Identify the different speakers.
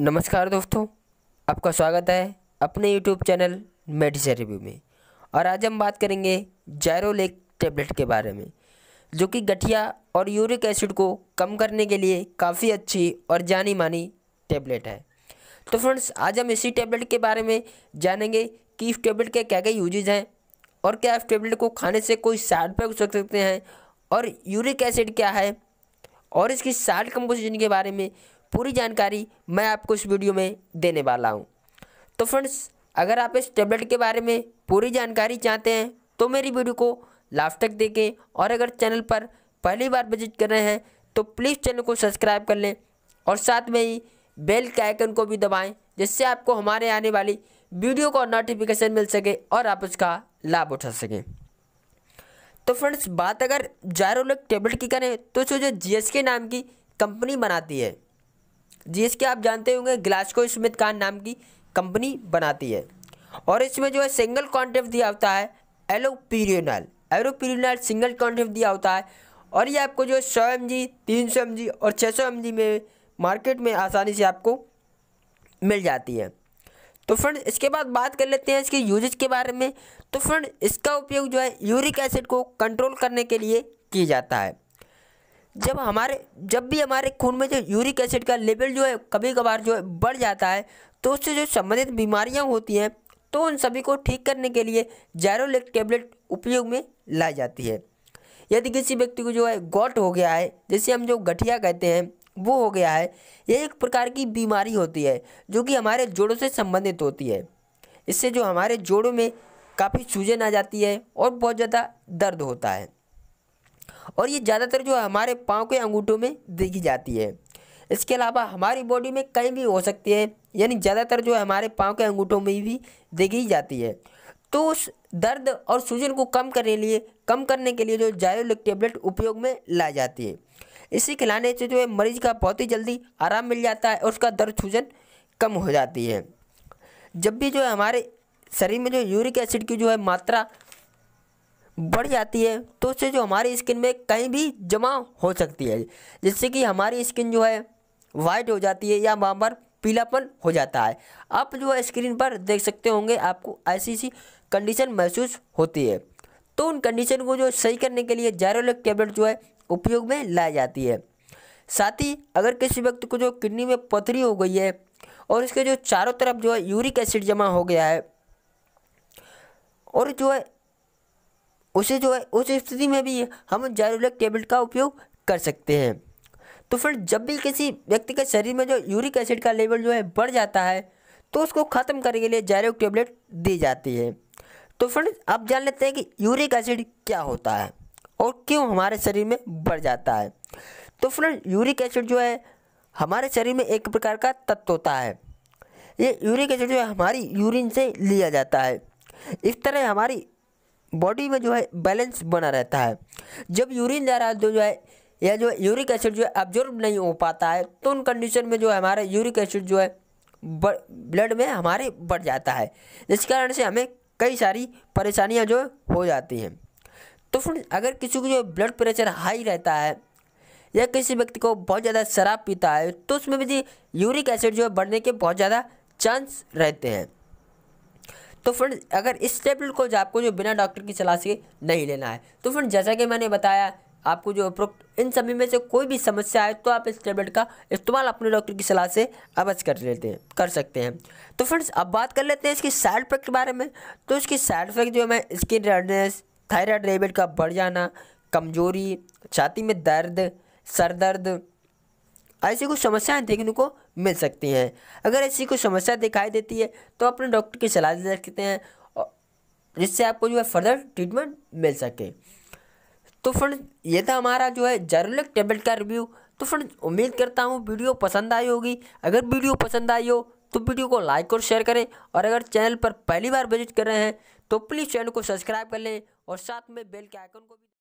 Speaker 1: नमस्कार दोस्तों आपका स्वागत है अपने यूट्यूब चैनल मेडिसिन रिव्यू में और आज हम बात करेंगे जैरोलेक टेबलेट के बारे में जो कि गठिया और यूरिक एसिड को कम करने के लिए काफ़ी अच्छी और जानी मानी टेबलेट है तो फ्रेंड्स आज हम इसी टेबलेट के बारे में जानेंगे कि इस टेबलेट के क्या क्या यूजेज हैं और क्या इस टेबलेट को खाने से कोई साइड इफेक्ट हो सकते हैं और यूरिक एसिड क्या है और इसकी साइड कंपोजिशन के बारे में पूरी जानकारी मैं आपको इस वीडियो में देने वाला हूँ तो फ्रेंड्स अगर आप इस टेबलेट के बारे में पूरी जानकारी चाहते हैं तो मेरी वीडियो को लास्ट तक देखें और अगर चैनल पर पहली बार विजिट कर रहे हैं तो प्लीज़ चैनल को सब्सक्राइब कर लें और साथ में ही बेल के आइकन को भी दबाएं जिससे आपको हमारे आने वाली वीडियो का नोटिफिकेशन मिल सके और आप उसका लाभ उठा सकें तो फ्रेंड्स बात अगर जायरोलिक टेबलेट की करें तो उसको जो जी नाम की कंपनी बनाती है जिसके आप जानते होंगे ग्लास्को स्मिथ कान नाम की कंपनी बनाती है और इसमें जो है सिंगल कॉन्टेप्ट दिया होता है एलोपीरियोनल एलोपीरियोनल सिंगल कॉन्टेप्ट दिया होता है और ये आपको जो है सौ एम जी तीन सौ एम जी और छः सौ एम जी में मार्केट में आसानी से आपको मिल जाती है तो फ्रेंड इसके बाद बात कर लेते हैं इसके यूजेज के बारे में तो फ्रेंड इसका उपयोग जो है यूरिक एसिड को कंट्रोल करने के लिए किया जाता है जब हमारे जब भी हमारे खून में जो यूरिक एसिड का लेवल जो है कभी कभार जो है बढ़ जाता है तो उससे जो संबंधित बीमारियां होती हैं तो उन सभी को ठीक करने के लिए जैरोलिक टेबलेट उपयोग में लाई जाती है यदि किसी व्यक्ति को जो है गॉट हो गया है जैसे हम जो गठिया कहते हैं वो हो गया है ये एक प्रकार की बीमारी होती है जो कि हमारे जोड़ों से संबंधित होती है इससे जो हमारे जोड़ों में काफ़ी सूजन आ जाती है और बहुत ज़्यादा दर्द होता है और ये ज़्यादातर जो हमारे पाँव के अंगूठों में देखी जाती है इसके अलावा हमारी बॉडी में कहीं भी हो सकती है यानी ज़्यादातर जो है हमारे पाँव के अंगूठों में भी देखी जाती है तो उस दर्द और सूजन को कम करने लिए कम करने के लिए जो जायोलिक टेबलेट उपयोग में लाई जाती है इसी खिलाने से जो है मरीज का बहुत ही जल्दी आराम मिल जाता है और उसका दर्द सूजन कम हो जाती है जब भी जो है हमारे शरीर में जो यूरिक एसिड की जो है मात्रा बढ़ जाती है तो उससे जो हमारी स्किन में कहीं भी जमा हो सकती है जिससे कि हमारी स्किन जो है वाइट हो जाती है या वहाँ पर पीलापन हो जाता है आप जो है स्क्रीन पर देख सकते होंगे आपको ऐसी सी कंडीशन महसूस होती है तो उन कंडीशन को जो सही करने के लिए जायरोलिक टेबलेट जो है उपयोग में लाई जाती है साथ ही अगर किसी व्यक्ति को जो किडनी में पथरी हो गई है और इसके जो चारों तरफ जो है यूरिक एसिड जमा हो गया है और जो है उसे जो है उस स्थिति में भी हम जैरोलिक टेबलेट का उपयोग कर सकते हैं तो फिर जब भी किसी व्यक्ति के शरीर में जो यूरिक एसिड का लेवल जो है बढ़ जाता है तो उसको ख़त्म करने के लिए जैरोक टेबलेट दी जाती है तो फ्रेंड अब जान लेते हैं कि यूरिक एसिड क्या होता है और क्यों हमारे शरीर में बढ़ जाता है तो फ्रेंड यूरिक एसिड जो है हमारे शरीर में एक प्रकार का तत्व होता है ये यूरिक एसिड जो है हमारी यूरिन से लिया जाता है इस तरह हमारी बॉडी में जो है बैलेंस बना रहता है जब यूरिन जा रहा है तो जो है या जो यूरिक एसिड जो है एब्जॉर्ब नहीं हो पाता है तो उन कंडीशन में जो है हमारे यूरिक एसिड जो है ब्लड में हमारे बढ़ जाता है जिस कारण से हमें कई सारी परेशानियां जो हो जाती हैं तो फ्रेंड अगर किसी को जो ब्लड प्रेशर हाई रहता है या किसी व्यक्ति को बहुत ज़्यादा शराब पीता है तो उसमें भी यूरिक एसिड जो है बढ़ने के बहुत ज़्यादा चांस रहते हैं तो फ्रेंड अगर इस टेबलेट को जो आपको जो बिना डॉक्टर की सलाह से नहीं लेना है तो फ्रेंड जैसा कि मैंने बताया आपको जो उपरोक्त इन सभी में से कोई भी समस्या आए तो आप इस टेबलेट का इस्तेमाल अपने डॉक्टर की सलाह से अवश्य कर लेते हैं कर सकते हैं तो फ्रेंड्स अब बात कर लेते हैं इसकी साइड इफेक्ट के बारे में तो इसकी साइड इफेक्ट जो है स्किन रेडनेस थायराइड लेवल का बढ़ जाना कमजोरी छाती में दर्द सर दर्द ऐसी कुछ समस्याएं देखने को मिल सकती हैं अगर ऐसी कोई समस्या दिखाई देती है तो अपने डॉक्टर की सलाह ले सकते हैं जिससे आपको जो है फर्दर ट्रीटमेंट मिल सके तो फ्रेंड ये था हमारा जो है जरूरक टेबलेट का रिव्यू तो फ्रेंड उम्मीद करता हूँ वीडियो पसंद आई होगी अगर वीडियो पसंद आई हो तो वीडियो को लाइक और शेयर करें और अगर चैनल पर पहली बार विजिट कर रहे हैं तो प्लीज़ चैनल को सब्सक्राइब कर लें और साथ में बेल के आइकन को भी